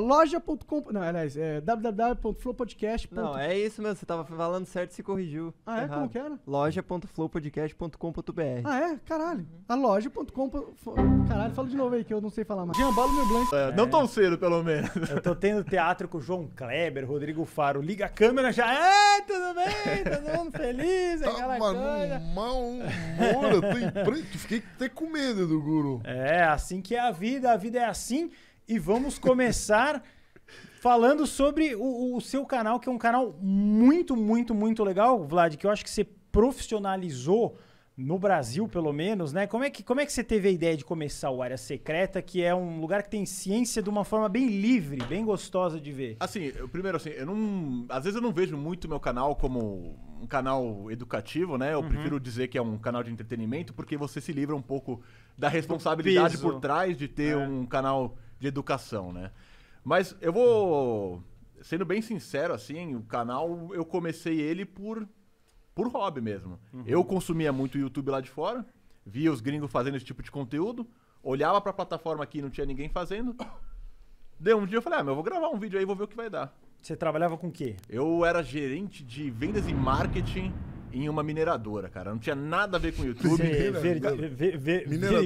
Loja.com. Não, aliás, é www.flowpodcast.com Não, é isso mesmo, você tava falando certo e se corrigiu. Ah, é? Errado. Como que era? Loja.flowpodcast.com.br. Ah, é? Caralho. A loja.com. Caralho, fala de novo aí que eu não sei falar mais. Jambalo meu blanco. É, Não tão cedo, pelo menos. Eu tô tendo teatro com o João Kleber, Rodrigo Faro. Liga a câmera já. É, tudo bem? Todo mundo feliz? Aquela mano coisa. numa eu tô em Fiquei até com medo do guru. É, assim que é a vida, a vida é assim. E vamos começar falando sobre o, o, seu canal, que é um canal muito, muito, muito legal, Vlad, que eu acho que você profissionalizou no Brasil, pelo menos, né? Como é que, como é que você teve a ideia de começar o Área Secreta, que é um lugar que tem ciência de uma forma bem livre, bem gostosa de ver? Assim, eu, primeiro, assim, eu não. Às vezes eu não vejo muito meu canal como um canal educativo, né? Eu uhum. prefiro dizer que é um canal de entretenimento, porque você se livra um pouco da responsabilidade por trás de ter é. um canal de educação, né? Mas eu vou. Sendo bem sincero, assim, o canal eu comecei ele por, por hobby mesmo. Uhum. Eu consumia muito YouTube lá de fora, via os gringos fazendo esse tipo de conteúdo, olhava pra plataforma aqui e não tinha ninguém fazendo. Deu um dia eu falei, ah, meu, eu vou gravar um vídeo aí e vou ver o que vai dar. Você trabalhava com o quê? Eu era gerente de vendas e marketing em uma mineradora, cara. Não tinha nada a ver com o YouTube.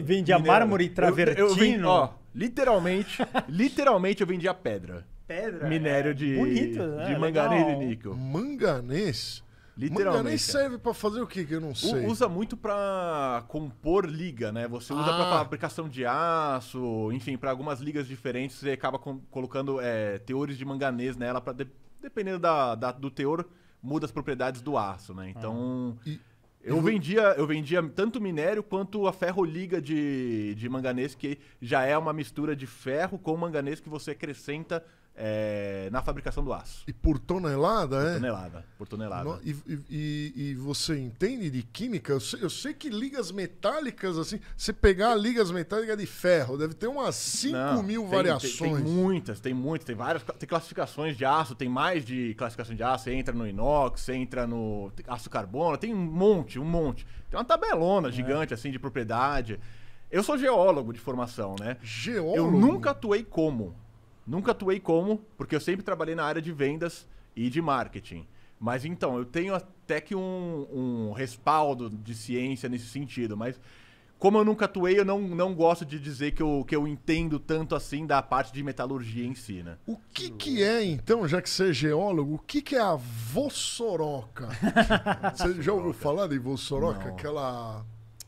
vendia mármore e travertino? eu, eu, vim, ó, Literalmente, literalmente eu vendia pedra. Pedra? Minério é. de, Bonito, né? de manganês Legal. e níquel. Manganês? Literalmente. Manganês é. serve para fazer o que que eu não sei? U usa muito para compor liga, né? Você usa ah. para fabricação de aço, enfim, para algumas ligas diferentes, você acaba colocando é, teores de manganês nela, pra de dependendo da, da, do teor, muda as propriedades do aço, né? Então... Ah. E eu vendia, eu vendia tanto minério quanto a ferroliga de, de manganês, que já é uma mistura de ferro com manganês que você acrescenta é, na fabricação do aço. E por tonelada, por é? Tonelada, por tonelada. No, e, e, e, você entende de química? Eu sei, eu sei, que ligas metálicas, assim, se pegar ligas metálicas de ferro, deve ter umas 5 Não, mil tem, variações. Tem, tem, muitas, tem muitas, tem várias tem classificações de aço, tem mais de classificação de aço, você entra no inox, você entra no aço carbono, tem um monte, um monte. Tem uma tabelona é. gigante, é. assim, de propriedade. Eu sou geólogo de formação, né? Geólogo? Eu nunca atuei como Nunca atuei como, porque eu sempre trabalhei na área de vendas e de marketing. Mas então, eu tenho até que um, um respaldo de ciência nesse sentido, mas como eu nunca atuei, eu não, não gosto de dizer que eu, que eu entendo tanto assim da parte de metalurgia em si, né? O que que é, então, já que você é geólogo, o que que é a vossoroca? você já ouviu falar de vossoroca? Não. Aquela...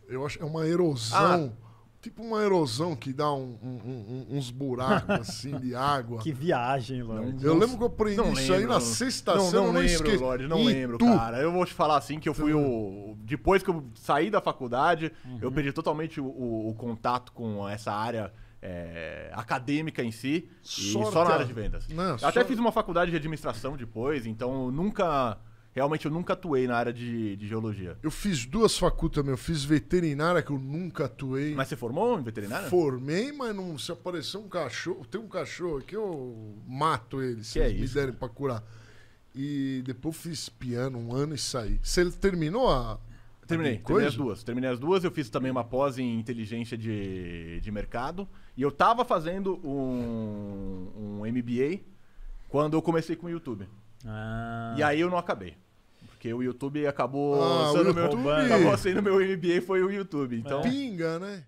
Eu acho é uma erosão... Ah tipo uma erosão que dá um, um, um, uns buracos assim de água. Que viagem, Lorde. Eu lembro que eu aprendi não isso lembro. aí na sexta-feira. Não, não, não, lembro, Lorde, não e lembro, tu? cara. Eu vou te falar assim que eu fui o. Uhum. Depois que eu saí da faculdade, uhum. eu perdi totalmente o, o, o, contato com essa área. É, acadêmica em si Sorte, e só na área de vendas. Não, eu só... até fiz uma faculdade de administração depois, então nunca Realmente eu nunca atuei na área de, de geologia. Eu fiz duas facultas também. Eu fiz veterinária, que eu nunca atuei. Mas você formou em veterinária? Formei, mas não, se aparecer um cachorro. Tem um cachorro aqui, eu mato ele, se que eles é me derem pra curar. E depois fiz piano um ano e saí. Você terminou a. Terminei, terminei as duas. Terminei as duas, eu fiz também uma pós em inteligência de, de mercado. E eu tava fazendo um, um MBA quando eu comecei com o YouTube. Ah. E aí eu não acabei. Porque o YouTube acabou ah, sendo o YouTube. meu acabou sendo meu MBA foi o YouTube. Então, é. Pinga, né?